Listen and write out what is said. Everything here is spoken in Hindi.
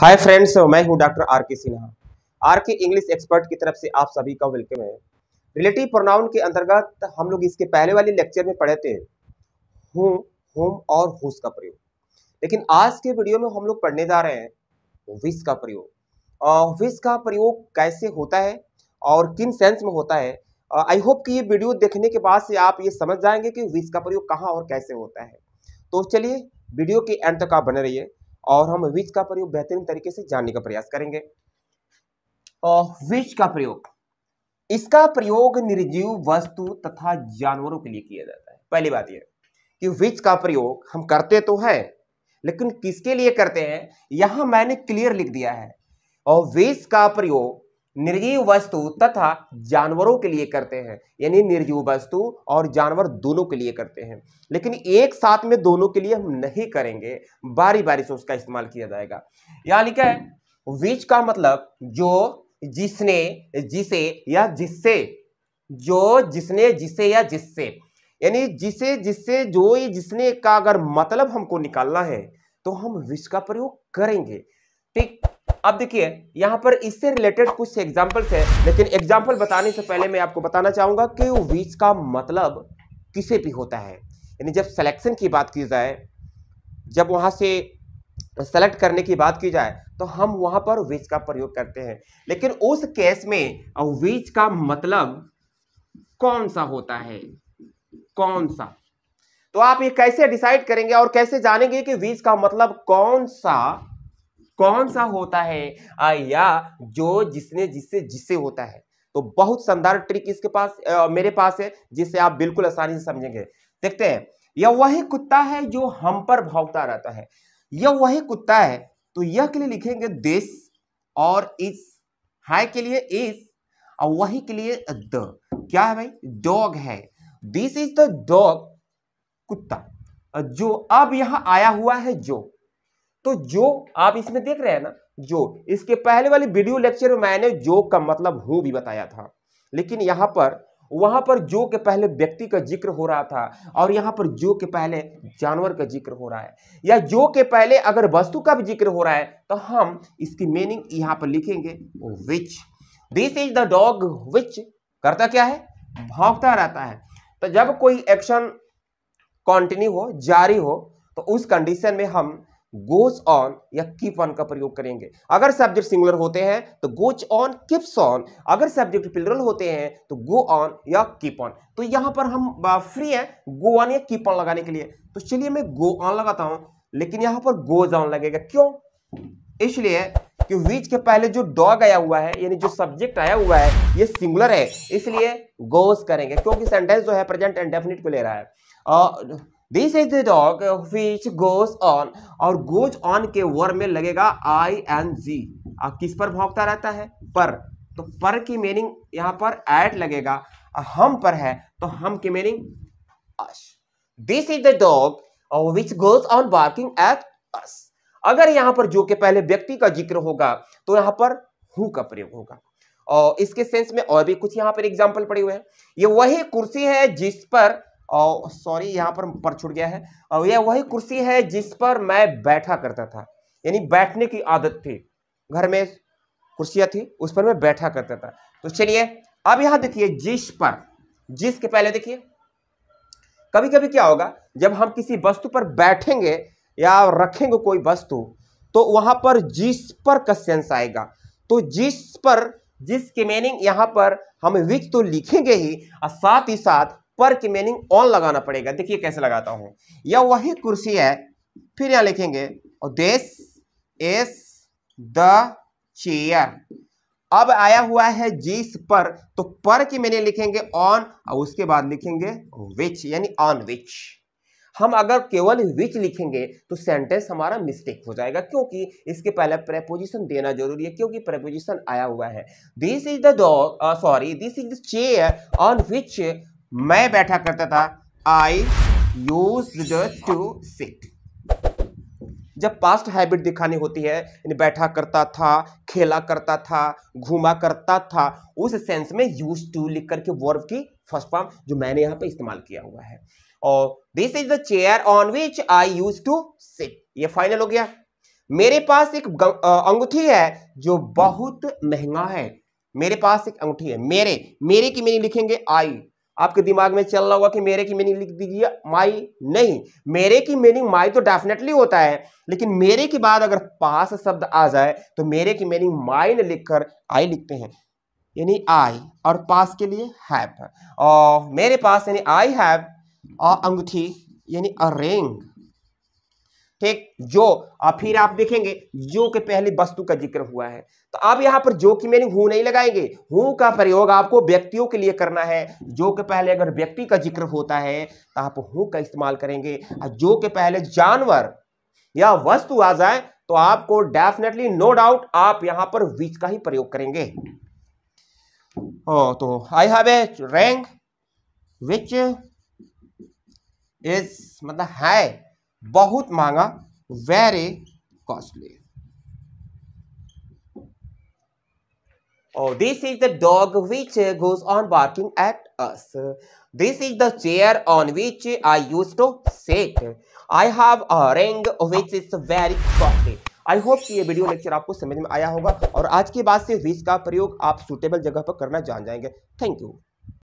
हाय फ्रेंड्स मैं हूं doctor R K Sinha R K English expert की तरफ से आप सभी का वेलकम है रिलेटिव प्रोनाउन के अंतर्गत हम लोग इसके पहले वाले लेक्चर में पढ़े थे हूँ होम और हुस का प्रयोग लेकिन आज के वीडियो में हम लोग पढ़ने जा रहे हैं विस का प्रयोग विस का प्रयोग कैसे होता है और किन सेंस में होता है आई होप कि ये वीडियो देखने के बाद से आप ये समझ जाएंगे कि विस का प्रयोग कहाँ और कैसे होता है तो चलिए वीडियो के एंड तक आप बने रहिए और हम विच का प्रयोग बेहतरीन तरीके से जानने का प्रयास करेंगे विच का प्रयोग इसका प्रयोग निर्जीव वस्तु तथा जानवरों के लिए किया जाता है पहली बात यह कि विच का प्रयोग हम करते तो हैं लेकिन किसके लिए करते हैं यहां मैंने क्लियर लिख दिया है और विच का प्रयोग निर्जीव वस्तु तथा जानवरों के लिए करते हैं यानी निर्जीव वस्तु और जानवर दोनों के लिए करते हैं लेकिन एक साथ में दोनों के लिए हम नहीं करेंगे बारी बारी से उसका इस्तेमाल किया जाएगा या लिखा है विच का मतलब जो जिसने जिसे या जिससे जो जिसने जिसे या जिससे यानी जिसे जिससे जो जिसने का अगर मतलब हमको निकालना है तो हम विच का प्रयोग करेंगे अब देखिए यहाँ पर इससे रिलेटेड कुछ एग्जाम्पल्स है लेकिन एग्जाम्पल बताने से पहले मैं आपको बताना चाहूंगा कि वीच का मतलब किसे भी होता है यानी जब सिलेक्शन की बात की जाए जब वहाँ से सेलेक्ट करने की बात की जाए तो हम वहाँ पर वीच का प्रयोग करते हैं लेकिन उस केस में वीच का मतलब कौन सा होता है कौन सा तो आप ये कैसे डिसाइड करेंगे और कैसे जानेंगे कि वीच का मतलब कौन सा कौन सा होता है आ, या जो जिसने जिससे जिसे होता है तो बहुत शानदार ट्रिक इसके पास आ, मेरे पास है जिसे आप बिल्कुल आसानी से समझेंगे देखते हैं यह वही कुत्ता है जो हम पर भावता रहता है यह वही कुत्ता है तो यह के लिए लिखेंगे दिस और इस हाय के लिए इस और वही के लिए द क्या है भाई डॉग है दिस इज द डॉग कुत्ता जो अब यहां आया हुआ है जो तो जो आप इसमें देख रहे हैं ना जो इसके पहले वाली वीडियो लेक्चर में मैंने जो का मतलब हु भी बताया था लेकिन यहां पर वहां पर जो के पहले व्यक्ति का जिक्र हो रहा था और यहां पर जो के पहले जानवर का जिक्र हो रहा है या जो के पहले अगर वस्तु का भी जिक्र हो रहा है तो हम इसकी मीनिंग यहां पर लिखेंगे which this is the dog which करता क्या है भौंकता रहता है तो जब कोई एक्शन कॉन्टिन्यू हो जारी हो तो उस कंडीशन में हम गोज ऑन या कीप ऑन का प्रयोग करेंगे अगर सब्जेक्ट सिंगुलर होते हैं तो गोच ऑन किप्स ऑन अगर सब्जेक्ट प्लरल होते हैं तो गो ऑन या कीप ऑन तो यहां पर हम फ्री हैं गो ऑन या कीप ऑन लगाने के लिए तो चलिए मैं गो ऑन लगाता हूं लेकिन यहां पर गोज ऑन लगेगा क्यों इसलिए कि विच के पहले जो डॉग आया हुआ है यानी जो सब्जेक्ट आया हुआ है ये सिंगुलर है इसलिए गोज करेंगे क्योंकि सेंटेंस जो है प्रेजेंट एंड डेफिनेट को ले रहा है this is the dog which goes on और गोज ऑन के वर्ड में लगेगा आई एन जी किस पर भोंकता रहता है पर तो पर की मीनिंग यहां पर एट लगेगा हम पर है तो हम की meaning this is the dog which goes on barking at us अगर यहां पर जो के पहले व्यक्ति का जिक्र होगा तो यहां पर हु का प्रयोग होगा और इसके सेंस में और भी कुछ यहां पर एग्जाम्पल पड़े हुए हैं ये वही कुर्सी है जिस पर और सॉरी यहाँ पर पर छुट गया है और यह वही कुर्सी है जिस पर मैं बैठा करता था यानी बैठने की आदत थी घर में कुर्सियाँ थी उस पर मैं बैठा करता था तो चलिए अब यहाँ देखिए जिस पर जिस के पहले देखिए कभी कभी क्या होगा जब हम किसी वस्तु पर बैठेंगे या रखेंगे कोई वस्तु तो वहाँ पर जिस पर क्वेश्चन आएगा तो जिस पर जिसके मीनिंग यहाँ पर हम विच तो लिखेंगे ही और साथ ही साथ पर की मीनिंग ऑन लगाना पड़ेगा देखिए कैसे लगाता हूं यह वही कुर्सी है फिर यहां लिखेंगे और दिस इज द चेयर अब आया हुआ है जिस पर तो पर की मैंने लिखेंगे ऑन और उसके बाद लिखेंगे विच यानी ऑन विच हम अगर केवल विच लिखेंगे तो सेंटेंस हमारा मिस्टेक हो जाएगा क्योंकि इसके पहले प्रेपोजिशन देना जरूरी है क्योंकि प्रेपोजिशन आया हुआ है this is the dog sorry this is the chair on which मैं बैठा करता था आई यूज टू सिट जब पास्ट हैबिट दिखानी होती है यानी बैठा करता था खेला करता था घूमा करता था उस सेंस में यूज टू लिख करके वर्ब की फर्स्ट फॉर्म जो मैंने यहां पे इस्तेमाल किया हुआ है और this is the chair on which I use to sit ये फाइनल हो गया मेरे पास एक अंगूठी है जो बहुत महंगा है मेरे पास एक अंगूठी है मेरे मेरे की मेरी लिखेंगे आई आपके दिमाग में चल रहा होगा कि मेरे की मीनिंग लिख दीजिए माई नहीं मेरे की मीनिंग माई तो डेफिनेटली होता है लेकिन मेरे के बाद अगर पास शब्द आ जाए तो मेरे की मीनिंग माई ने लिखकर आई लिखते हैं यानी आई और पास के लिए हैव और मेरे पास यानी आई हैव अंगूठी यानी अ रिंग ठीक जो और फिर आप देखेंगे जो के पहले वस्तु का जिक्र हुआ है तो आप यहां पर जो की मीनिंग हूं नहीं लगाएंगे हूं का प्रयोग आपको व्यक्तियों के लिए करना है जो के पहले अगर व्यक्ति का जिक्र होता है तो आप हूं का इस्तेमाल करेंगे और जो के पहले जानवर या वस्तु आ जाए तो आपको डेफिनेटली नो डाउट आप यहां पर विच का ही प्रयोग करेंगे ओ, हाँ, तो I have a rank which is मतलब है बहुत महंगा very costly oh this is the dog which goes on barking at us this is the chair on which i used to sit i have a ring which is very costly I hope कि ये वीडियो लेक्चर आपको समझ में आया होगा और आज के बाद से विश का प्रयोग आप सुटेबल जगह पर करना जान जाएंगे थैंक यू